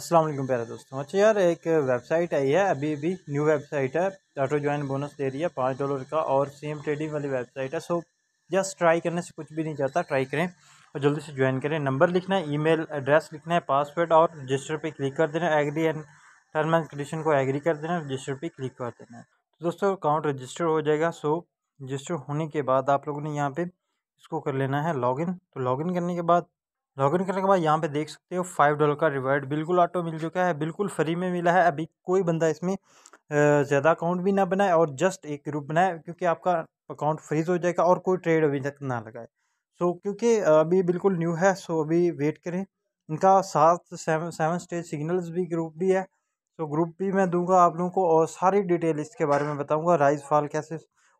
अस्सलाम वालेकुम प्यारे दोस्तों अच्छा यार एक वेबसाइट आई है अभी अभी न्यू वेबसाइट है ऑटो ज्वाइन बोनस दे रही है पाँच डॉलर का और सेम ट्रेडिंग वाली वेबसाइट है सो जस्ट ट्राई करने से कुछ भी नहीं जाता ट्राई करें और जल्दी से ज्वाइन करें नंबर लिखना है ईमेल एड्रेस लिखना है पासवर्ड और रजिस्टर पर क्लिक कर देना agree and term and condition को एग्री कर देना रजिस्टर पर क्लिक कर देना तो दोस्तों अकाउंट रजिस्टर हो जाएगा सो रजिस्टर होने के बाद आप लोगों ने यहाँ पर इसको कर लेना है लॉगिन तो लॉगिन करने के बाद लॉगिन करने के बाद यहाँ पे देख सकते हो फाइव डॉलर का रिवॉर्ड बिल्कुल ऑटो मिल चुका है बिल्कुल फ्री में मिला है अभी कोई बंदा इसमें ज़्यादा अकाउंट भी ना बनाए और जस्ट एक ग्रुप बनाए क्योंकि आपका अकाउंट फ्रीज हो जाएगा और कोई ट्रेड अभी तक ना लगाए सो क्योंकि अभी बिल्कुल न्यू है सो अभी वेट करें इनका सात सेवन स्टेज सिग्नल्स भी ग्रुप भी है सो ग्रुप भी मैं दूंगा आप लोगों को और सारी डिटेल इसके बारे में बताऊंगा राइज फॉल कैसे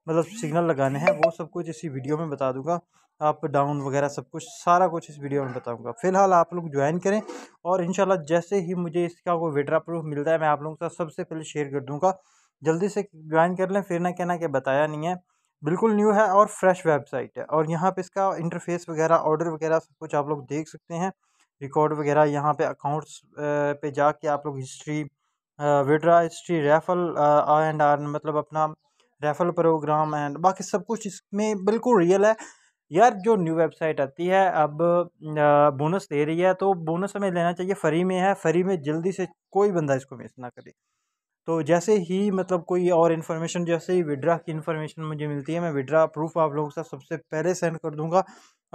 मतलब सिग्नल लगाने हैं वो सब कुछ इसी वीडियो में बता दूंगा आप डाउन वगैरह सब कुछ सारा कुछ इस वीडियो में बताऊंगा फिलहाल आप लोग ज्वाइन करें और इंशाल्लाह जैसे ही मुझे इसका कोई विड्रा प्रूफ मिलता है मैं आप लोगों का सबसे पहले शेयर कर दूँगा जल्दी से ज्वाइन कर लें फिर ना कहना कि बताया नहीं है बिल्कुल न्यू है और फ्रेश वेबसाइट है और यहाँ पर इसका इंटरफेस वगैरह ऑर्डर वगैरह सब कुछ आप लोग देख सकते हैं रिकॉर्ड वगैरह यहाँ पे अकाउंट्स पे जाके आप लोग history withdraw history referral and R मतलब अपना रेफल प्रोग्राम एंड बाकी सब कुछ इसमें बिल्कुल रियल है यार जो न्यू वेबसाइट आती है अब बोनस दे रही है तो बोनस हमें लेना चाहिए फ्री में है फ्री में जल्दी से कोई बंदा इसको मिस ना करे तो जैसे ही मतलब कोई और इन्फॉर्मेशन जैसे ही विड्रा की इन्फॉर्मेशन मुझे मिलती है मैं विड्रा प्रूफ आप लोगों से सबसे पहले सेंड कर दूंगा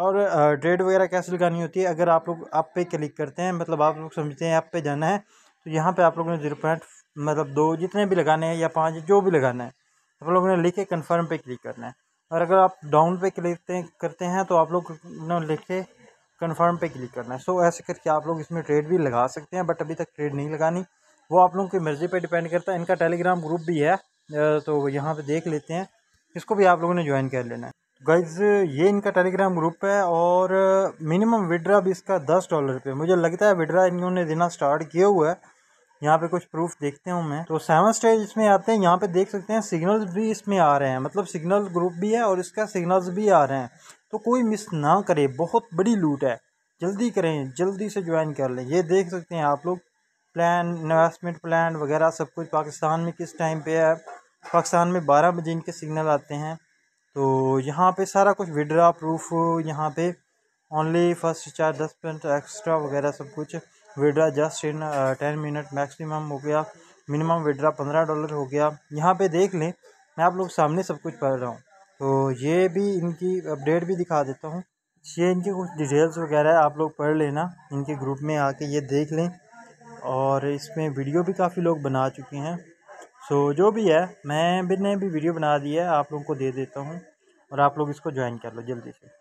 और ट्रेड वगैरह कैसे लगानी होती है अगर आप लोग आप पे क्लिक करते हैं मतलब आप लोग समझते हैं आप पे जाना है तो यहाँ पे आप लोगों ने जीरो पॉइंट मतलब दो जितने भी लगाने हैं या पाँच जो भी लगाना है आप लोगों ने लिखे कन्फर्म पे क्लिक करना है और अगर आप डाउन पे क्लिक करते हैं तो आप लोग ने लिखे कन्फर्म पे क्लिक करना है सो ऐसे करके आप लोग इसमें ट्रेड भी लगा सकते हैं बट अभी तक ट्रेड नहीं लगानी वो आप लोगों की मर्ज़ी पे डिपेंड करता है इनका टेलीग्राम ग्रुप भी है तो यहाँ पे देख लेते हैं इसको भी आप लोगों ने ज्वाइन कर लेना है गाइज ये इनका टेलीग्राम ग्रुप है और मिनिमम विड्रा भी इसका दस डॉलर पे मुझे लगता है विड्रा इन्होंने देना स्टार्ट किया हुआ है यहाँ पे कुछ प्रूफ देखते हूँ मैं तो सेवन स्टेज इसमें आते हैं यहाँ पे देख सकते हैं सिग्नल भी इसमें आ रहे हैं मतलब सिग्नल ग्रुप भी है और इसका सिग्नल्स भी आ रहे हैं तो कोई मिस ना करे बहुत बड़ी लूट है जल्दी करें जल्दी से ज्वाइन कर लें ये देख सकते हैं आप लोग प्लान इन्वेस्टमेंट प्लान वगैरह सब कुछ पाकिस्तान में किस टाइम पर है पाकिस्तान में बारह बजे इनके सिग्नल आते हैं तो यहाँ पर सारा कुछ विड्रा प्रूफ यहाँ पे ओनली फर्स्ट चार दस परसेंट एक्स्ट्रा वगैरह सब कुछ withdraw just in ten minute maximum हो गया मिनिमम विड्रा पंद्रह डॉलर हो गया यहाँ पे देख लें मैं आप लोग सामने सब कुछ पढ़ रहा हूँ तो ये भी इनकी अपडेट भी दिखा देता हूँ ये इनकी कुछ डिटेल्स वगैरह आप लोग पढ़ लेना इनके ग्रुप में आके ये देख लें और इसमें वीडियो भी काफ़ी लोग बना चुके हैं सो जो भी है मैं भी ने भी वीडियो बना दी है आप लोगों को दे देता हूँ और आप लोग इसको ज्वाइन कर लो जल्दी से